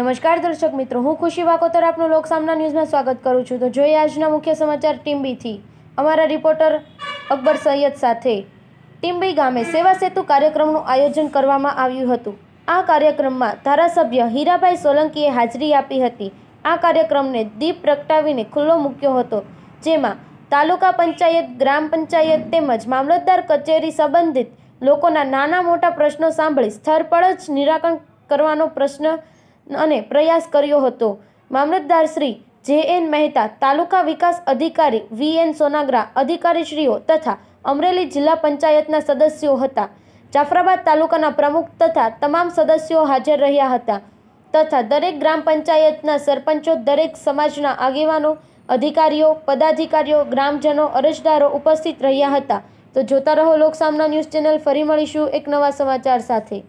નમસ્કાર દર્શક મિત્રો હું ખુશી વાકોતર આપનું લોકસામના ન્યૂઝમાં સ્વાગત કરું છું તો જોઈએ આજના મુખ્ય સમાચાર ટીમ્બીથી અમારા રિપોર્ટર અકબર સૈયદ સાથે ટીમ્બી ગામે સેવા સેતુ કાર્યક્રમનું આયોજન કરવામાં આવ્યું હતું આ કાર્યક્રમમાં ધારાસભ્ય હીરાભાઈ સોલંકીએ હાજરી આપી હતી આ કાર્યક્રમને દીપ પ્રગટાવીને ખુલ્લો મૂક્યો હતો જેમાં તાલુકા પંચાયત ગ્રામ પંચાયત તેમજ મામલતદાર કચેરી સંબંધિત લોકોના નાના મોટા પ્રશ્નો સાંભળી સ્થળ પર જ નિરાકરણ કરવાનો પ્રશ્ન અને પ્રયાસ કર્યો હતો મામલતદાર શ્રી જે એન મહેતા તાલુકા વિકાસ અધિકારી વી એન સોનાગ્રા અધિકારીશ્રીઓ તથા અમરેલી જિલ્લા પંચાયતના સદસ્યો હતા જાફરાબાદ તાલુકાના પ્રમુખ તથા તમામ સદસ્યો હાજર રહ્યા હતા તથા દરેક ગ્રામ પંચાયતના સરપંચો દરેક સમાજના આગેવાનો અધિકારીઓ પદાધિકારીઓ ગ્રામજનો અરજદારો ઉપસ્થિત રહ્યા હતા તો જોતા રહો લોકસામના ન્યૂઝ ચેનલ ફરી મળીશું એક નવા સમાચાર સાથે